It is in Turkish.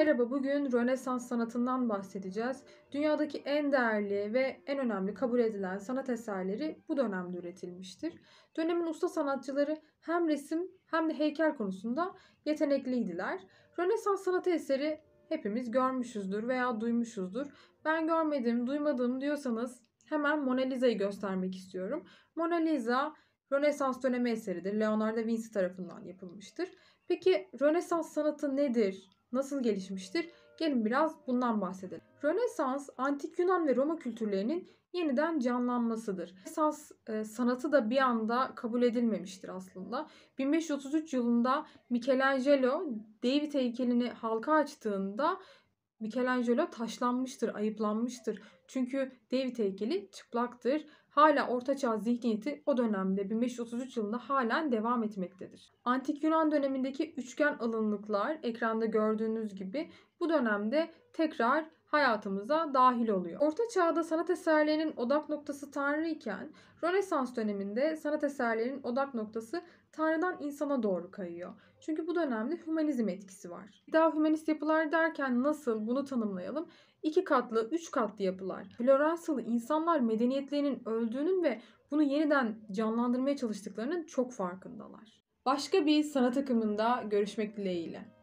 Merhaba, bugün Rönesans sanatından bahsedeceğiz. Dünyadaki en değerli ve en önemli kabul edilen sanat eserleri bu dönemde üretilmiştir. Dönemin usta sanatçıları hem resim hem de heykel konusunda yetenekliydiler. Rönesans sanatı eseri hepimiz görmüşüzdür veya duymuşuzdur. Ben görmedim, duymadım diyorsanız hemen Mona Lisa'yı göstermek istiyorum. Mona Lisa Rönesans dönemi eseridir. Leonardo da Vinci tarafından yapılmıştır. Peki Rönesans sanatı nedir? nasıl gelişmiştir? Gelin biraz bundan bahsedelim. Rönesans, antik Yunan ve Roma kültürlerinin yeniden canlanmasıdır. Rönesans e, sanatı da bir anda kabul edilmemiştir aslında. 1533 yılında Michelangelo David heykelini halka açtığında Michelangelo taşlanmıştır, ayıplanmıştır. Çünkü David heykeli çıplaktır hala ortaçağ zihniyeti o dönemde 1533 yılında halen devam etmektedir. Antik Yunan dönemindeki üçgen alınlıklar ekranda gördüğünüz gibi bu dönemde tekrar hayatımıza dahil oluyor. Orta çağda sanat eserlerinin odak noktası Tanrı iken Rönesans döneminde sanat eserlerinin odak noktası Tanrı'dan insana doğru kayıyor. Çünkü bu dönemde hümanizm etkisi var. Daha hümanist yapılar derken nasıl bunu tanımlayalım? iki katlı, üç katlı yapılar. Floransalı insanlar medeniyetlerinin öldüğünün ve bunu yeniden canlandırmaya çalıştıklarının çok farkındalar. Başka bir sanat akımında görüşmek dileğiyle.